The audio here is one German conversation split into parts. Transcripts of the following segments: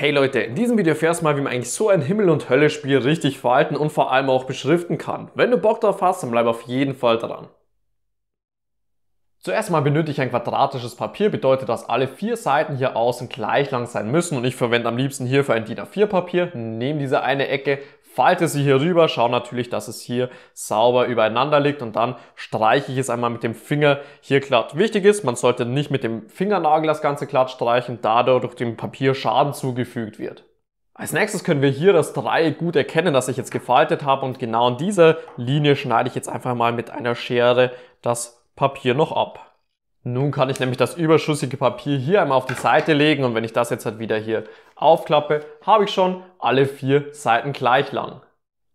Hey Leute, in diesem Video erfährst du mal, wie man eigentlich so ein Himmel- und Hölle-Spiel richtig verhalten und vor allem auch beschriften kann. Wenn du Bock drauf hast, dann bleib auf jeden Fall dran. Zuerst mal benötige ich ein quadratisches Papier, bedeutet, dass alle vier Seiten hier außen gleich lang sein müssen und ich verwende am liebsten hierfür ein DIN A4 Papier, nehme diese eine Ecke, falte sie hier rüber, schaue natürlich, dass es hier sauber übereinander liegt und dann streiche ich es einmal mit dem Finger hier glatt. Wichtig ist, man sollte nicht mit dem Fingernagel das Ganze glatt streichen, da dadurch dem Papier Schaden zugefügt wird. Als nächstes können wir hier das Dreieck gut erkennen, das ich jetzt gefaltet habe und genau in dieser Linie schneide ich jetzt einfach mal mit einer Schere das Papier noch ab. Nun kann ich nämlich das überschüssige Papier hier einmal auf die Seite legen und wenn ich das jetzt halt wieder hier aufklappe, habe ich schon alle vier Seiten gleich lang.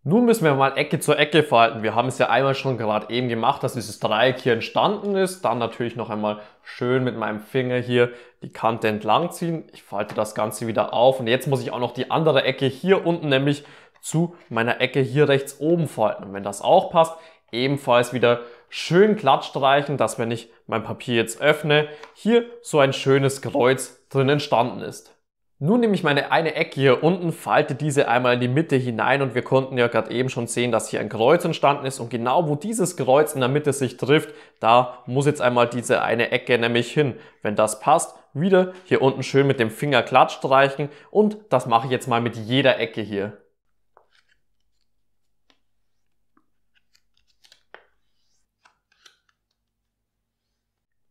Nun müssen wir mal Ecke zur Ecke falten. Wir haben es ja einmal schon gerade eben gemacht, dass dieses Dreieck hier entstanden ist. Dann natürlich noch einmal schön mit meinem Finger hier die Kante entlang ziehen. Ich falte das Ganze wieder auf und jetzt muss ich auch noch die andere Ecke hier unten nämlich zu meiner Ecke hier rechts oben falten. Und wenn das auch passt, ebenfalls wieder schön glatt streichen, dass wenn ich mein Papier jetzt öffne, hier so ein schönes Kreuz drin entstanden ist. Nun nehme ich meine eine Ecke hier unten, falte diese einmal in die Mitte hinein und wir konnten ja gerade eben schon sehen, dass hier ein Kreuz entstanden ist und genau wo dieses Kreuz in der Mitte sich trifft, da muss jetzt einmal diese eine Ecke nämlich hin. Wenn das passt, wieder hier unten schön mit dem Finger glatt streichen und das mache ich jetzt mal mit jeder Ecke hier.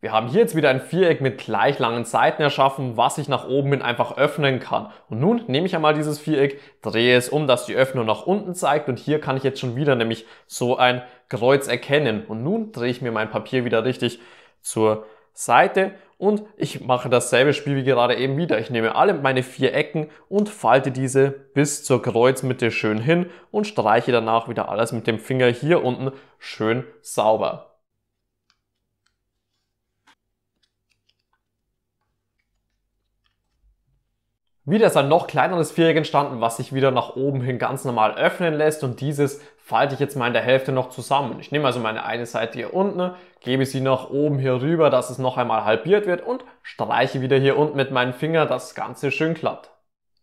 Wir haben hier jetzt wieder ein Viereck mit gleich langen Seiten erschaffen, was ich nach oben hin einfach öffnen kann. Und nun nehme ich einmal dieses Viereck, drehe es um, dass die Öffnung nach unten zeigt und hier kann ich jetzt schon wieder nämlich so ein Kreuz erkennen. Und nun drehe ich mir mein Papier wieder richtig zur Seite und ich mache dasselbe Spiel wie gerade eben wieder. Ich nehme alle meine vier Ecken und falte diese bis zur Kreuzmitte schön hin und streiche danach wieder alles mit dem Finger hier unten schön sauber. Wieder ist ein noch kleineres Viereck entstanden, was sich wieder nach oben hin ganz normal öffnen lässt und dieses falte ich jetzt mal in der Hälfte noch zusammen. Ich nehme also meine eine Seite hier unten, gebe sie nach oben hier rüber, dass es noch einmal halbiert wird und streiche wieder hier unten mit meinem Finger, das Ganze schön glatt.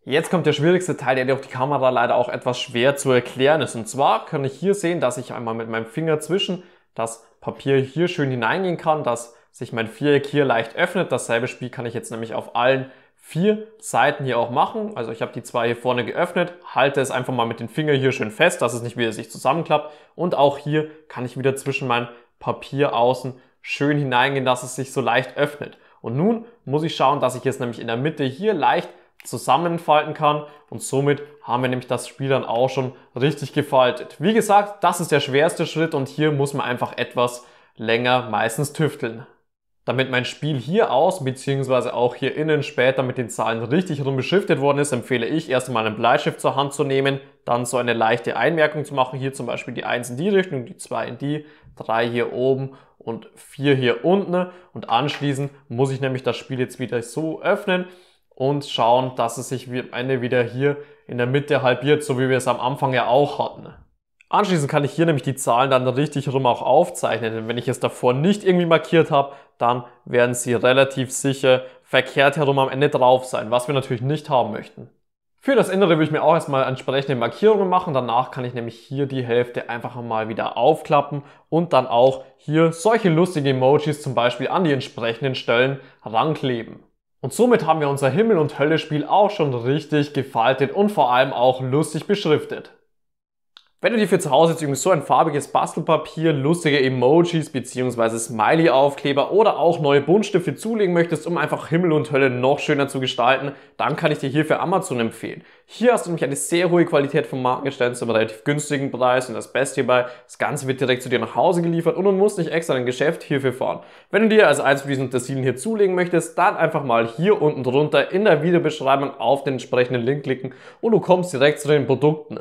Jetzt kommt der schwierigste Teil, der durch die Kamera leider auch etwas schwer zu erklären ist. Und zwar kann ich hier sehen, dass ich einmal mit meinem Finger zwischen das Papier hier schön hineingehen kann, dass sich mein Viereck hier leicht öffnet. Dasselbe Spiel kann ich jetzt nämlich auf allen vier Seiten hier auch machen. Also ich habe die zwei hier vorne geöffnet, halte es einfach mal mit den Fingern hier schön fest, dass es nicht wieder sich zusammenklappt. Und auch hier kann ich wieder zwischen mein Papier außen schön hineingehen, dass es sich so leicht öffnet. Und nun muss ich schauen, dass ich jetzt nämlich in der Mitte hier leicht zusammenfalten kann und somit haben wir nämlich das Spiel dann auch schon richtig gefaltet. Wie gesagt, das ist der schwerste Schritt und hier muss man einfach etwas länger meistens tüfteln. Damit mein Spiel hier aus bzw. auch hier innen später mit den Zahlen richtig rum beschriftet worden ist, empfehle ich erst einmal einen Bleistift zur Hand zu nehmen, dann so eine leichte Einmerkung zu machen. Hier zum Beispiel die 1 in die Richtung, die 2 in die, 3 hier oben und 4 hier unten. Und anschließend muss ich nämlich das Spiel jetzt wieder so öffnen und schauen, dass es sich am Ende wieder hier in der Mitte halbiert, so wie wir es am Anfang ja auch hatten. Anschließend kann ich hier nämlich die Zahlen dann richtig rum auch aufzeichnen, denn wenn ich es davor nicht irgendwie markiert habe, dann werden sie relativ sicher verkehrt herum am Ende drauf sein, was wir natürlich nicht haben möchten. Für das Innere würde ich mir auch erstmal entsprechende Markierungen machen. Danach kann ich nämlich hier die Hälfte einfach mal wieder aufklappen und dann auch hier solche lustigen Emojis zum Beispiel an die entsprechenden Stellen rankleben. Und somit haben wir unser Himmel- und Hölle-Spiel auch schon richtig gefaltet und vor allem auch lustig beschriftet. Wenn du dir für zu Hause jetzt irgendwie so ein farbiges Bastelpapier, lustige Emojis bzw. Smiley-Aufkleber oder auch neue Buntstifte zulegen möchtest, um einfach Himmel und Hölle noch schöner zu gestalten, dann kann ich dir hierfür Amazon empfehlen. Hier hast du nämlich eine sehr hohe Qualität von Markt gestellt zu einem relativ günstigen Preis und das Beste hierbei, das Ganze wird direkt zu dir nach Hause geliefert und du musst nicht extra ein Geschäft hierfür fahren. Wenn du dir also eins von diesen Tessilen hier zulegen möchtest, dann einfach mal hier unten drunter in der Videobeschreibung auf den entsprechenden Link klicken und du kommst direkt zu den Produkten.